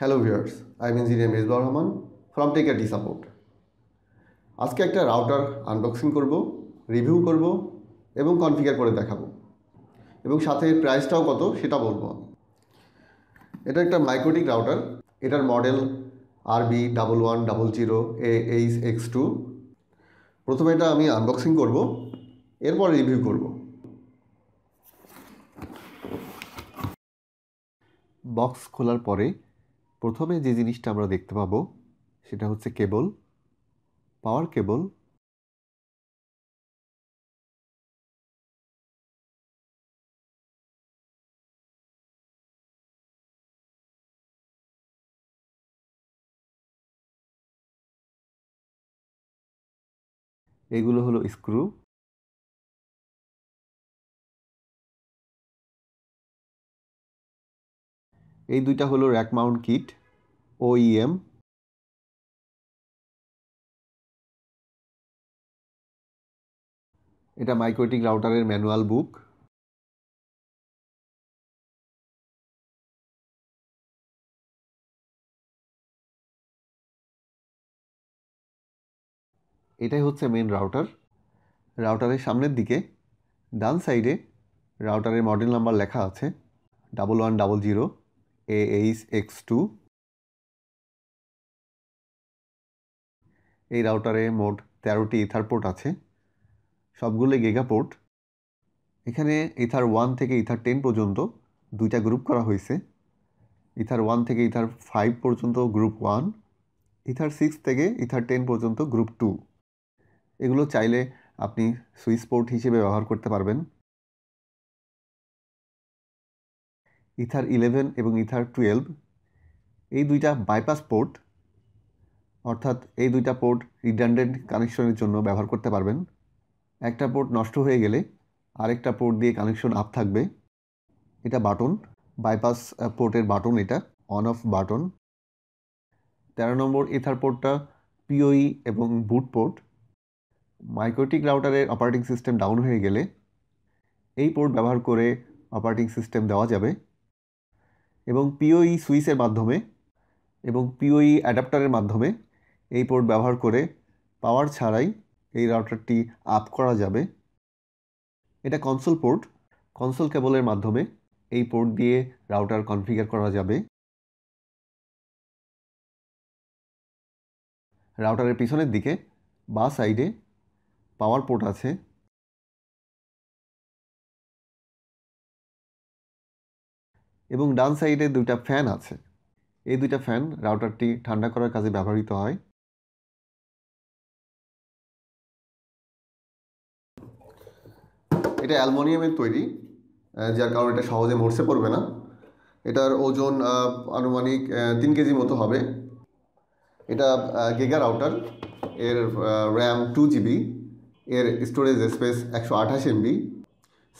hello viewers I am engineer Mejbur Rahman from tech D support আজকে একটা router unboxing করব review করব এবং কনফিগার করে দেখাবো এবং সাথে প্রাইসটাও কত সেটা বলবো এটা একটা মাইক্রোটিক রাউটার এটার model R B double one double zero A H X two প্রথমে এটা আমি আনবক্সিং করব এরপর রিভিউ করব বক্স খোলার পরে প্রথমে যে জিনিসটা আমরা দেখতে পাবো সেটা হচ্ছে কেবল পাওয়ার কেবল এগুলো হলো স্ক্রু এই দুইটা হলো র্যাক মাউন্ট কিট ওইএম এটা মাইক্রোটিক রাউটারের ম্যানুয়াল বুক এটাই হচ্ছে মেন রাউটার রাউটারের সামনের দিকে ডান সাইডে রাউটারের মডেল নাম্বার লেখা আছে double one double zero AHX2 এই রাউটারে মোট তেরোটি ইথার পোর্ট আছে সবগুলোই গেগা পোর্ট এখানে ইথার ওয়ান থেকে ইথার টেন পর্যন্ত দুইটা গ্রুপ করা হয়েছে ইথার ওয়ান থেকে ইথার ফাইভ পর্যন্ত গ্রুপ ওয়ান ইথার সিক্স থেকে ইথার টেন পর্যন্ত গ্রুপ টু এগুলো চাইলে আপনি সুইচ পোর্ট হিসেবে ব্যবহার করতে পারবেন ইথার ইলেভেন এবং ইথার টুয়েলভ এই দুইটা বাইপাস পোর্ট অর্থাৎ এই দুইটা পোর্ট রিডান্ডেন্ট কানেকশনের জন্য ব্যবহার করতে পারবেন একটা পোর্ট নষ্ট হয়ে গেলে আরেকটা পোর্ট দিয়ে কানেকশন আপ থাকবে এটা বাটন বাইপাস পোর্টের বাটন এটা অন অফ বাটন তেরো নম্বর ইথার পোর্টটা পিওই e এবং বুট পোর্ট মাইক্রোটিক রাউটারের অপারেটিং সিস্টেম ডাউন হয়ে গেলে এই পোর্ট ব্যবহার করে অপারেটিং সিস্টেম দেওয়া যাবে এবং পিওই e সুইচের মাধ্যমে এবং পিওই e অ্যাডাপ্টারের মাধ্যমে এই পোর্ট ব্যবহার করে পাওয়ার ছাড়াই এই রাউটারটি আপ করা যাবে এটা কনসোল পোর্ট কনসোল কেবলের মাধ্যমে এই পোর্ট দিয়ে রাউটার কনফিগার করা যাবে রাউটারের পিছনের দিকে বা সাইডে পাওয়ার পোর্ট আছে এবং ডান সাইডে দুইটা ফ্যান আছে এই দুইটা ফ্যান রাউটারটি ঠান্ডা করার কাজে ব্যবহৃত হয় এটা অ্যালমোনিয়ামের তৈরি যার কারণে এটা সহজে মরছে পড়বে না এটার ওজন আনুমানিক তিন কেজি মতো হবে এটা গেগা রাউটার এর র্যাম টু জিবি এর স্টোরেজ স্পেস একশো আঠাশ MB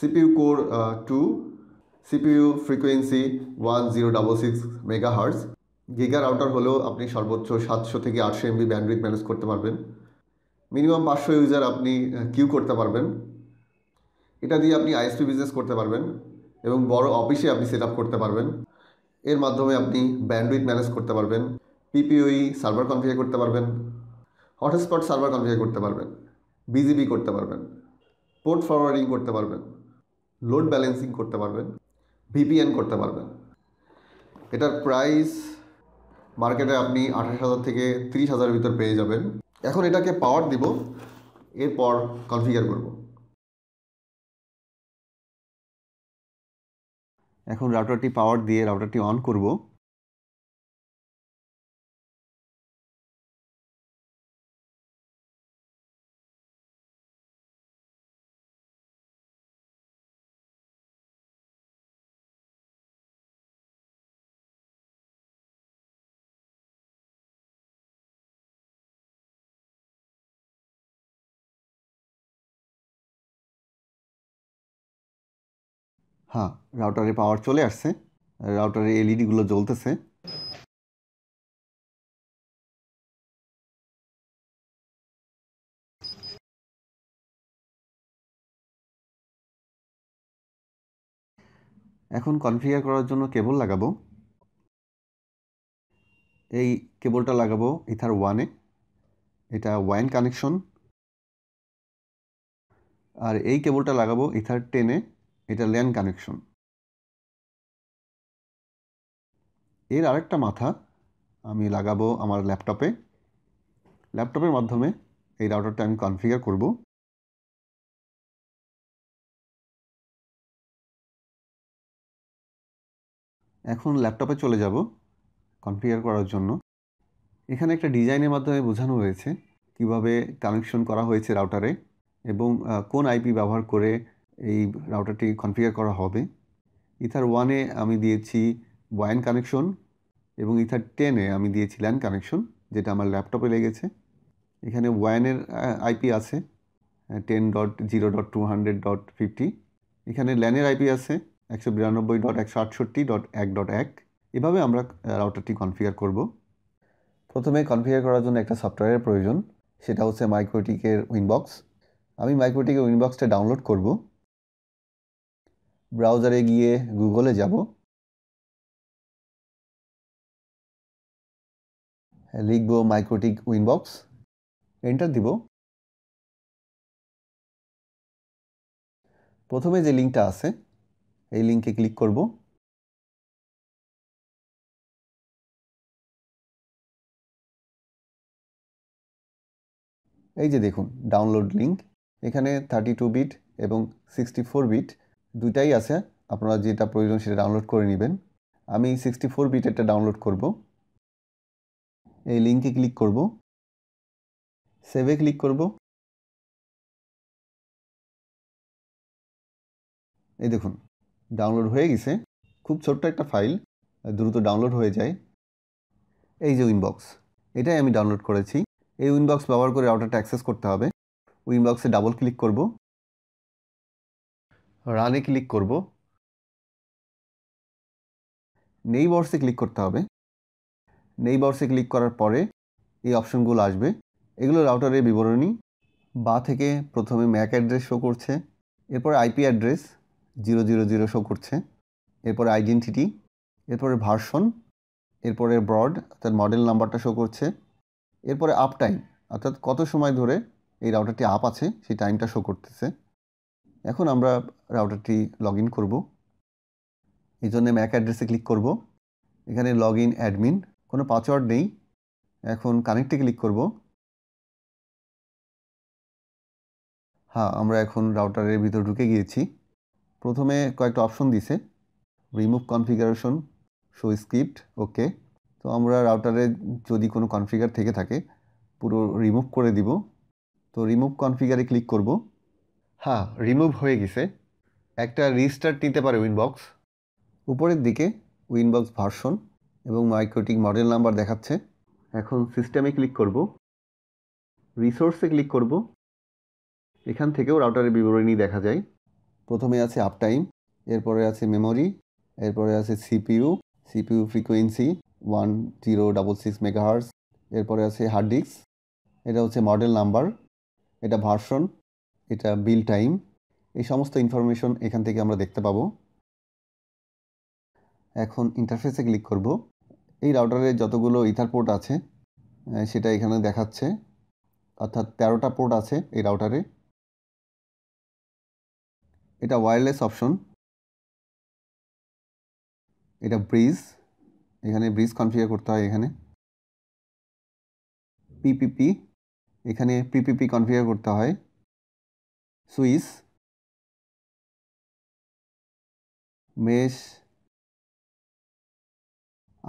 CPU core two CPU frequency one zero double six megahertz giga router হলেও আপনি সর্বোচ্চ সাতশো থেকে আটশো এমবি ব্যান্ডউইথ ম্যানেজ করতে পারবেন মিনিমাম পাঁচশো ইউজার আপনি কিউ করতে পারবেন এটা দিয়ে আপনি আইএসপি বিজনেস করতে পারবেন এবং বড় অফিসে আপনি সেট করতে পারবেন এর মাধ্যমে আপনি ব্যান্ডউইথ ম্যানেজ করতে পারবেন পিপিওই সার্ভার কনফিগার করতে পারবেন হটস্পট সার্ভার কনফিগার করতে পারবেন বিজিবি করতে পারবেন পোর্ট ফরওয়ার্ডিং করতে পারবেন লোড ব্যালেন্সিং করতে পারবেন ভিপিএন করতে পারবেন এটার প্রাইস মার্কেটে আপনি আঠাশ হাজার থেকে তিরিশ হাজার ভিতর পেয়ে যাবেন এখন এটাকে পাওয়ার দিব এরপর কনফিগার করব এখন রাউটারটি পাওয়ার দিয়ে রাউটারটি অন করব হ্যাঁ রাউটারে পাওয়ার চলে আসছে রাউটারে এলইডিগুলো জ্বলতেছে এখন কনফিগার করার জন্য কেবল লাগাবো এই কেবলটা লাগাবো ইথার ওয়ানে এটা ওয়াইন কানেকশন আর এই কেবলটা লাগাবো ইথার টেনে এটা ল্যান কানেকশন এর আরেকটা মাথা আমি লাগাবো আমার ল্যাপটপে ল্যাপটপের মাধ্যমে এই রাউটারটা আমি কনফিগার করব এখন ল্যাপটপে চলে যাব কনফিগার করার জন্য এখানে একটা ডিজাইনের মাধ্যমে বোঝানো হয়েছে কিভাবে কানেকশন করা হয়েছে রাউটারে এবং কোন আইপি ব্যবহার করে এই রাউটারটি কনফিগার করা হবে ইথার ওয়ানে আমি দিয়েছি ওয়াইন কানেকশন এবং ইথার টেনে আমি দিয়েছি ল্যান কানেকশন যেটা আমার ল্যাপটপে লেগেছে এখানে ওয়াইনের আইপি আছে ten dot zero dot two hundred dot fifty এখানে ল্যানের আইপি আছে একশো বিরানব্বই ডট একশো আটষট্টি ডট এক ডট এক এভাবে আমরা রাউটারটি কনফিগার করব প্রথমে কনফিগার করার জন্য একটা সফটওয়্যারের প্রয়োজন সেটা হচ্ছে মাইক্রোটিকের উইনবক্স আমি মাইক্রোটিকের উইনবক্সটা ডাউনলোড করব ব্রাউজারে গিয়ে গুগলে যাব লিখব মাইক্রোটিক উইনবক্স এন্টার দিব প্রথমে যে লিঙ্কটা আছে এই লিঙ্কে ক্লিক করব এই যে দেখুন ডাউনলোড লিঙ্ক এখানে থার্টি টু বিট এবং সিক্সটি ফোর বিট দুইটাই আছে আপনারা যেটা প্রয়োজন সেটা ডাউনলোড করে নেবেন আমি সিক্সটি ফোর বিটেরটা ডাউনলোড করব এই লিঙ্কে ক্লিক করব সেভে ক্লিক করব এই দেখুন ডাউনলোড হয়ে গেছে খুব ছোট্ট একটা ফাইল দ্রুত ডাউনলোড হয়ে যায় এই যে উইনবক্স এটাই আমি ডাউনলোড করেছি এই উইনবক্স ব্যবহার করে রাউটারটা অ্যাক্সেস করতে হবে উইনবক্সে ডাবল ক্লিক করব রানে ক্লিক করব নেইবার্সে ক্লিক করতে হবে নেইবার্সে ক্লিক করার পরে এই অপশনগুলো আসবে এগুলো রাউটারের বিবরণী বা থেকে প্রথমে ম্যাক অ্যাড্রেস শো করছে এরপর IP address zero zero zero show করছে এরপরে আইডেন্টিটি এরপরে ভার্সন এরপরে ব্রড অর্থাৎ মডেল নাম্বারটা শো করছে এরপরে আপ টাইম অর্থাৎ কত সময় ধরে এই রাউটারটি আপ আছে সেই টাইমটা শো করতেছে এখন আমরা রাউটারটি লগ ইন করবো এই জন্য ম্যাক অ্যাড্রেসে ক্লিক করব এখানে লগ ইন অ্যাডমিন কোনো পাসওয়ার্ড নেই এখন কানেক্টে ক্লিক করব হ্যাঁ আমরা এখন রাউটারের ভিতর ঢুকে গিয়েছি প্রথমে কয়েকটা অপশন দিছে remove configuration show script okay তো আমরা রাউটারে যদি কোনো কনফিগার থেকে থাকে পুরো রিমুভ করে দিব তো রিমুভ কনফিগারে ক্লিক করবো হ্যাঁ রিমুভ হয়ে গেছে একটা রিস্টার্ট নিতে পারে উইনবক্স উপরের দিকে উইনবক্স ভার্সন এবং মাইক্রোটিক মডেল নাম্বার দেখাচ্ছে এখন সিস্টেমে ক্লিক করব রিসোর্সে ক্লিক করব এখান থেকেও রাউটারের বিবরণী দেখা যায় প্রথমে আছে আপটাইম এরপরে আছে মেমোরি এরপরে আছে CPU CPU frequency one zero double six megahertz এরপরে আছে হার্ড ডিস্ক এটা হচ্ছে মডেল নাম্বার এটা ভার্সন এটা বিল টাইম এই সমস্ত ইনফরমেশন এখান থেকে আমরা দেখতে পাবো এখন ইন্টারফেসে ক্লিক করব এই রাউটারে যতগুলো ইথার পোর্ট আছে সেটা এখানে দেখাচ্ছে অর্থাৎ তেরোটা পোর্ট আছে এই রাউটারে এটা ওয়্যারলেস অপশন এটা ব্রিজ এখানে ব্রিজ কনফিগার করতে হয় এখানে পিপিপি এখানে পিপিপি কনফিগার করতে হয় সুইস মেস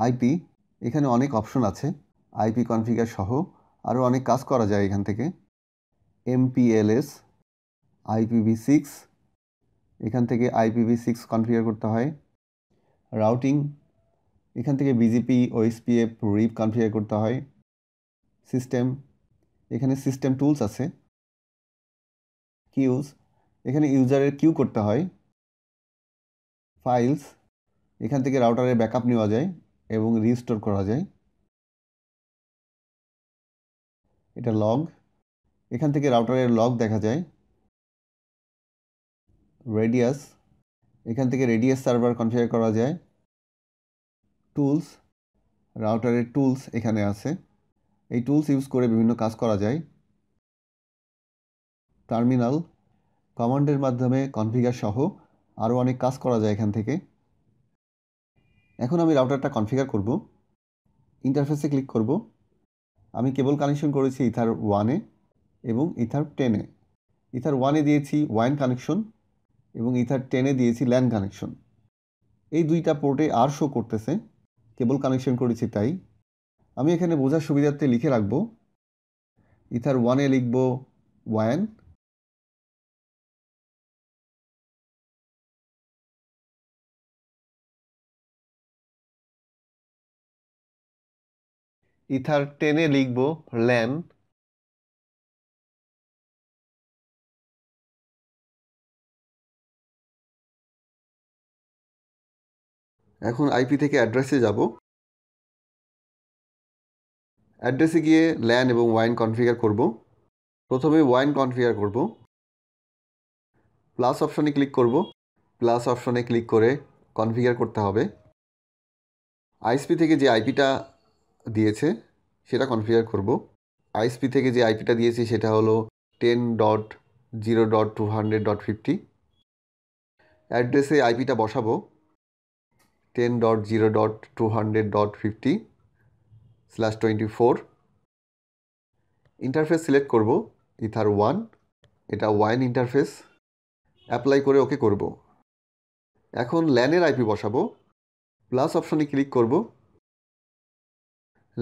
আইপি এখানে অনেক অপশন আছে আইপি কনফিগার সহ আরও অনেক কাজ করা যায় এখান থেকে এমপিএলএস আইপিভি সিক্স এখান থেকে আইপিভি সিক্স কনফিগার করতে হয় রাউটিং এখান থেকে বিজিপি ওএসপিএফ রিপ কনফিগার করতে হয় সিস্টেম এখানে সিস্টেম টুলস আছে কিউজ এখানে ইউজারের কিউ করতে হয় ফাইলস এখান থেকে রাউটারের ব্যাকআপ নেওয়া যায় এবং রিস্টোর করা যায় এটা লগ এখান থেকে রাউটারের লগ দেখা যায় রেডিয়াস এখান থেকে রেডিয়াস সার্ভার কনফিগার করা যায় টুলস রাউটারের টুলস এখানে আছে এই টুলস ইউজ করে বিভিন্ন কাজ করা যায় টার্মিনাল কমান্ডের মাধ্যমে কনফিগার সহ আরও অনেক কাজ করা যায় এখান থেকে এখন আমি রাউটারটা কনফিগার করব ইন্টারফেসে ক্লিক করব আমি কেবল কানেকশন করেছি ইথার ওয়ানে এবং ইথার টেনে ইথার ওয়ানে দিয়েছি ওয়াইন কানেকশন এবং ইথার টেনে দিয়েছি ল্যান কানেকশন এই দুইটা পোর্টে আর শো করতেছে কেবল কানেকশন করেছি তাই আমি এখানে বোঝার সুবিধার্থে লিখে রাখব ইথার ওয়ানে লিখব ওয়ান ইথার টেনে লিখব ল্যান এখন আইপি থেকে অ্যাড্রেসে যাব অ্যাড্রেসে গিয়ে ল্যান এবং ওয়াইন কনফিগার করব প্রথমে ওয়াইন কনফিগার করব প্লাস অপশনে ক্লিক করব প্লাস অপশনে ক্লিক করে কনফিগার করতে হবে আইএসপি থেকে যে আইপিটা দিয়েছে সেটা কনফিগার করব আইএসপি থেকে যে আইপিটা দিয়েছি সেটা হলো ten dot zero dot two hundred dot fifty অ্যাড্রেসে আইপিটা বসাবো ten dot zero dot two hundred dot fifty slash twenty four interface select করব ইথার ওয়ান এটা ওয়াইন ইন্টারফেস অ্যাপ্লাই করে ওকে করব এখন ল্যানের আইপি বসাবো প্লাস অপশনে ক্লিক করব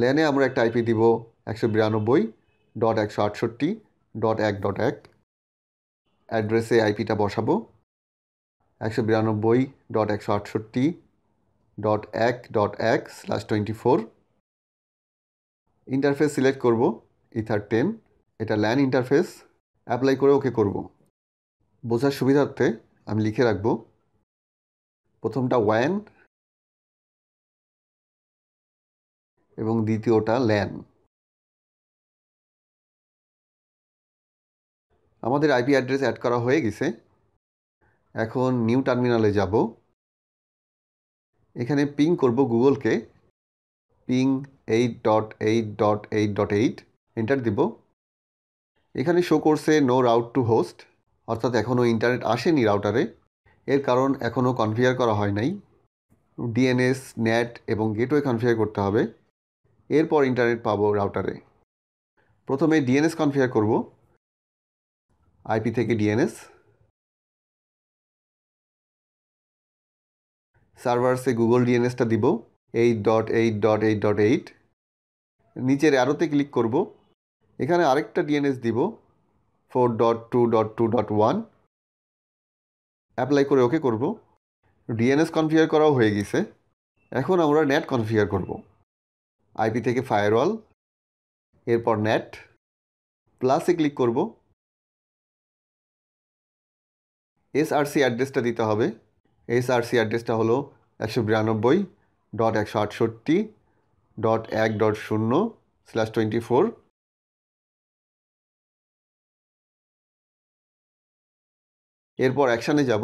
ল্যানে আমরা একটা আইপি দিব একশো বিরানব্বই ডট একশো আটষট্টি ডট এক ডট এক অ্যাড্রেসে আইপিটা বসাবো একশো বিরানব্বই ডট একশো আটষট্টি ডট এক ডট এক slash twenty four interface select করব ইথার টেন এটা ল্যান ইন্টারফেস অ্যাপ্লাই করে ওকে করব বোঝার সুবিধার্থে আমি লিখে রাখব প্রথমটা ওয়ান এবং দ্বিতীয়টা ল্যান আমাদের আইপি অ্যাড্রেস অ্যাড করা হয়ে গেছে এখন নিউ টার্মিনালে যাব এখানে পিং করব গুগলকে ping eight dot eight dot eight dot eight enter দিব এখানে শো করছে নো রাউট টু হোস্ট অর্থাৎ এখনও ইন্টারনেট আসেনি রাউটারে এর কারণ এখনও কনফিগার করা হয় নাই ডিএনএস নেট এবং গেটওয়ে কনফিগার করতে হবে এরপর ইন্টারনেট পাবো রাউটারে প্রথমে ডিএনএস কনফিগার করব আইপি থেকে ডিএনএস সার্ভার্সে গুগল ডিএনএসটা দিব eight dot eight dot eight dot eight নিচের অ্যারোতে ক্লিক করব এখানে আরেকটা ডিএনএস দিব four dot two dot two dot one apply করে ওকে করব ডিএনএস কনফিগার করাও হয়ে গেছে এখন আমরা নেট কনফিগার করবো আইপি থেকে ফায়ারওয়াল এরপর নেট প্লাসে ক্লিক করব এসআরসি অ্যাড্রেসটা দিতে হবে এসআরসি অ্যাড্রেসটা হলো একশো বিরানব্বই ডট একশো আটষট্টি ডট এক ডট শূন্য স্ল্যাশ টোয়েন্টি ফোর এরপর অ্যাকশানে যাব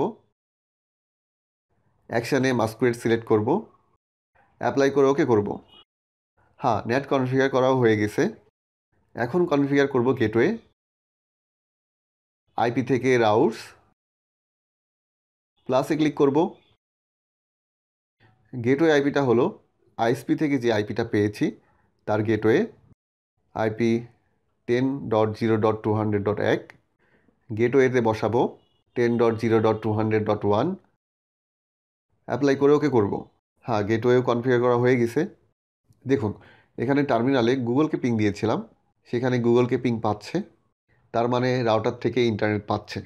অ্যাকশানে মাস্কুয়েট সিলেক্ট করব অ্যাপ্লাই করে ওকে করবো হ্যাঁ নেট কনফিগার করাও হয়ে গেছে এখন কনফিগার করব গেটওয়ে আইপি থেকে রাউটস প্লাসে ক্লিক করব গেটওয়ে আইপিটা হলো আইএসপি থেকে যে আইপিটা পেয়েছি তার gateway IP ten dot zero dot two hundred dot এক গেটওয়েতে বসাবো ten dot zero dot two hundred dot one apply করে ওকে করবো হ্যাঁ গেটওয়েও কনফিগার করা হয়ে গেছে দেখুন এখানে টার্মিনালে গুগলকে পিং দিয়েছিলাম সেখানে গুগলকে পিং পাচ্ছে তার মানে রাউটার থেকে ইন্টারনেট পাচ্ছে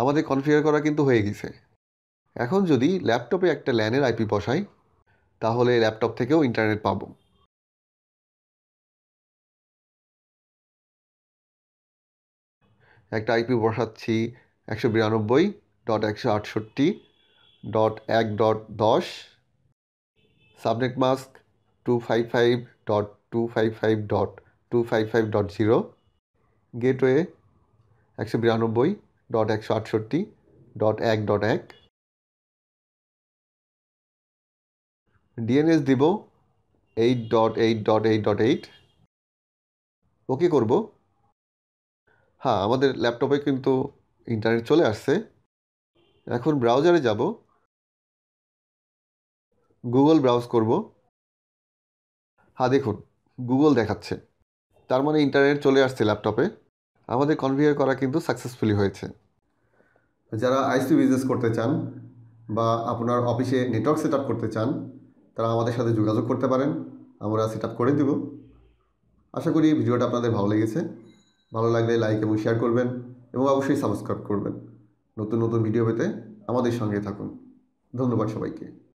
আমাদের কনফিগার করা কিন্তু হয়ে গেছে এখন যদি ল্যাপটপে একটা ল্যানের আইপি বসাই তাহলে ল্যাপটপ থেকেও ইন্টারনেট পাবো একটা আইপি বসাচ্ছি একশো বিরানব্বই ডট একশো আটষট্টি ডট এক ডট দশ subnet mask two two two five five five five five five dot dot dot zero gateway একশো বিরানব্বই ডট একশো আটষট্টি ডট এক ডট এক ডিএনএস দিব eight dot eight dot eight dot eight okay করব হ্যাঁ আমাদের ল্যাপটপে কিন্তু ইন্টারনেট চলে আসছে এখন ব্রাউজারে যাব গুগল ব্রাউজ করবো হ্যাঁ দেখুন গুগল দেখাচ্ছে তার মানে ইন্টারনেট চলে আসছে ল্যাপটপে আমাদের কনভিয়ার করা কিন্তু সাকসেসফুলি হয়েছে যারা আইসি বিজনেস করতে চান বা আপনার অফিসে নেটওয়ার্ক সেট করতে চান তারা আমাদের সাথে যোগাযোগ করতে পারেন আমরা সেট করে দেব আশা করি ভিডিওটা আপনাদের ভালো লেগেছে ভালো লাগলে লাইক এবং শেয়ার করবেন এবং অবশ্যই সাবস্ক্রাইব করবেন নতুন নতুন ভিডিও পেতে আমাদের সঙ্গে থাকুন ধন্যবাদ সবাইকে